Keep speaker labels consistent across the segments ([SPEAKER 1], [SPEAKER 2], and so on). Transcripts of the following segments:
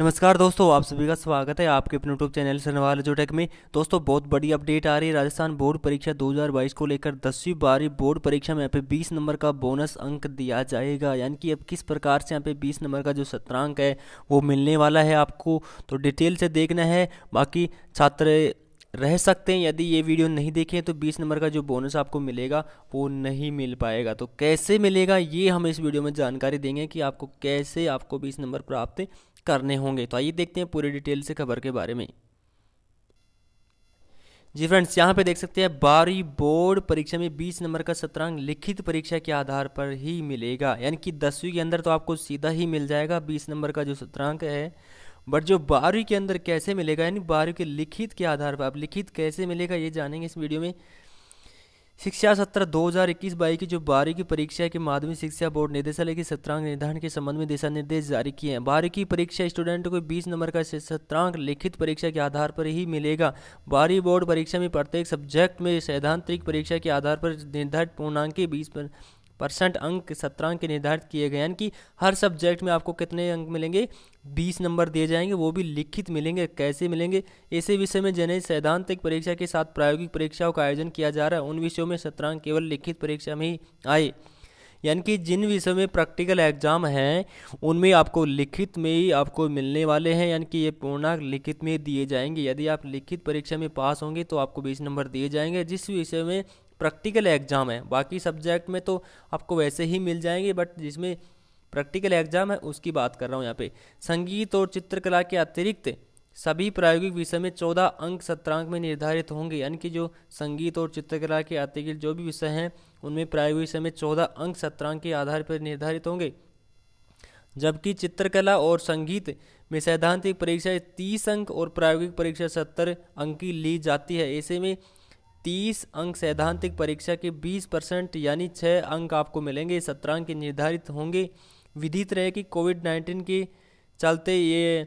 [SPEAKER 1] नमस्कार दोस्तों आप सभी का स्वागत है आपके अपने यूट्यूब चैनल सनवाल जोटेक में दोस्तों बहुत बड़ी अपडेट आ रही है राजस्थान बोर्ड परीक्षा 2022 को लेकर दसवीं बारी बोर्ड परीक्षा में यहाँ पे 20 नंबर का बोनस अंक दिया जाएगा यानी कि अब किस प्रकार से यहाँ पे 20 नंबर का जो सत्रांक है वो मिलने वाला है आपको तो डिटेल से देखना है बाकी छात्र रह सकते हैं यदि ये वीडियो नहीं देखें तो 20 नंबर का जो बोनस आपको मिलेगा वो नहीं मिल पाएगा तो कैसे मिलेगा ये हम इस वीडियो में जानकारी देंगे कि आपको कैसे आपको 20 नंबर प्राप्त करने होंगे तो आइए देखते हैं पूरी डिटेल से खबर के बारे में जी फ्रेंड्स यहाँ पे देख सकते हैं बारहवीं बोर्ड परीक्षा में 20 नंबर का सत्रांक लिखित परीक्षा के आधार पर ही मिलेगा यानी कि दसवीं के अंदर तो आपको सीधा ही मिल जाएगा 20 नंबर का जो सत्रांक है बट जो बारहवीं के अंदर कैसे मिलेगा यानी बारहवीं के लिखित के आधार पर आप लिखित कैसे मिलेगा ये जानेंगे इस वीडियो में शिक्षा सत्र 2021 बाई की जो बारहवीं की परीक्षा के माध्यमिक शिक्षा बोर्ड निदेशालय के सत्रांक निर्धारण के संबंध में दिशा निर्देश जारी किए हैं बारहवीं की परीक्षा स्टूडेंट को 20 नंबर का सत्रांक लिखित परीक्षा के आधार पर ही मिलेगा बारहवीं बोर्ड परीक्षा में प्रत्येक सब्जेक्ट में सैद्धांतिक परीक्षा के आधार पर निर्धारित पूर्णांक के बीस परसेंट अंक सत्रह अंक निर्धारित किए गए यानी कि हर सब्जेक्ट में आपको कितने अंक मिलेंगे बीस नंबर दिए जाएंगे वो भी लिखित मिलेंगे कैसे मिलेंगे ऐसे विषय में जिन्हें सैद्धांतिक परीक्षा के साथ प्रायोगिक परीक्षाओं का आयोजन किया जा रहा है उन विषयों में सत्रह अंक केवल लिखित परीक्षा में ही आए यानी कि जिन विषयों में प्रैक्टिकल एग्जाम हैं उनमें आपको लिखित में ही आपको मिलने वाले हैं यानी कि ये पूर्णांक लिखित में दिए जाएंगे यदि आप लिखित परीक्षा में पास होंगे तो आपको बीस नंबर दिए जाएंगे जिस विषय में प्रैक्टिकल एग्ज़ाम है बाकी सब्जेक्ट में तो आपको वैसे ही मिल जाएंगे बट जिसमें प्रैक्टिकल एग्ज़ाम है उसकी बात कर रहा हूँ यहाँ पे संगीत और चित्रकला के अतिरिक्त सभी प्रायोगिक विषय में चौदह अंक सत्रांक में निर्धारित होंगे यानी कि जो संगीत और चित्रकला के अतिरिक्त जो भी विषय हैं उनमें प्रायोगिक विषय में चौदह अंक सत्रांक के आधार पर निर्धारित होंगे जबकि चित्रकला और संगीत में सैद्धांतिक परीक्षा तीस अंक और प्रायोगिक परीक्षा सत्तर अंक की ली जाती है ऐसे में तीस अंक सैद्धांतिक परीक्षा के बीस परसेंट यानी छः अंक आपको मिलेंगे सत्रह अंक निर्धारित होंगे विदित रहे कि कोविड नाइन्टीन के चलते ये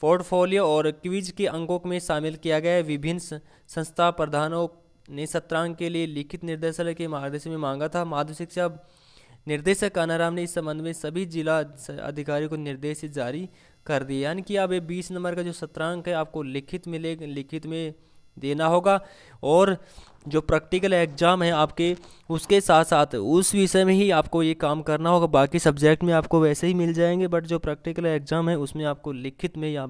[SPEAKER 1] पोर्टफोलियो और क्विज के अंकों में शामिल किया गया है विभिन्न संस्था प्रधानों ने सत्रांग के लिए लिखित निर्देशालय के मार्गदर्शन में मांगा था माध्यमिक शिक्षा निर्देशक कानाराम ने इस संबंध में सभी जिला अधिकारियों को निर्देश जारी कर दिए यानी कि अब ये बीस नंबर का जो सत्रांक है आपको लिखित मिले लिखित में देना होगा और जो प्रैक्टिकल एग्ज़ाम है आपके उसके साथ साथ उस विषय में ही आपको ये काम करना होगा बाकी सब्जेक्ट में आपको वैसे ही मिल जाएंगे बट जो प्रैक्टिकल एग्ज़ाम है उसमें आपको लिखित में या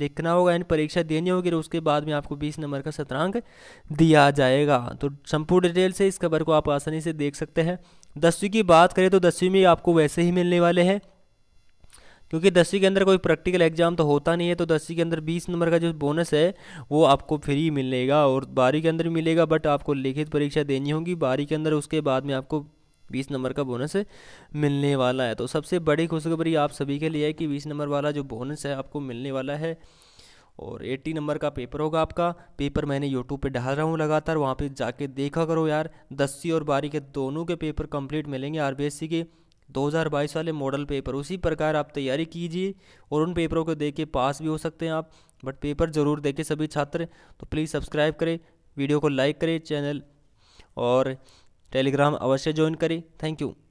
[SPEAKER 1] लिखना होगा यानी परीक्षा देनी होगी और उसके बाद में आपको 20 नंबर का सत्रांक दिया जाएगा तो संपूर्ण डिटेल से इस खबर को आप आसानी से देख सकते हैं दसवीं की बात करें तो दसवीं में आपको वैसे ही मिलने वाले हैं क्योंकि दसवीं के अंदर कोई प्रैक्टिकल एग्जाम तो होता नहीं है तो दसवीं के अंदर बीस नंबर का जो बोनस है वो आपको फ्री मिलेगा और बारहवीं के अंदर मिलेगा बट आपको लिखित परीक्षा देनी होगी बारहवीं के अंदर उसके बाद में आपको बीस नंबर का बोनस मिलने वाला है तो सबसे बड़ी खुशखबरी आप सभी के लिए है कि बीस नंबर वाला जो बोनस है आपको मिलने वाला है और 80 नंबर का पेपर होगा आपका पेपर मैंने यूट्यूब पे डाल रहा हूँ लगातार वहाँ पे जाके देखा करो यार दसवीं और बारहवीं के दोनों के पेपर कंप्लीट मिलेंगे आर के 2022 वाले मॉडल पेपर उसी प्रकार आप तैयारी कीजिए और उन पेपरों को देख के पास भी हो सकते हैं आप बट पेपर ज़रूर देखें सभी छात्र तो प्लीज़ सब्सक्राइब करें वीडियो को लाइक करें चैनल और टेलीग्राम अवश्य ज्वाइन करें थैंक यू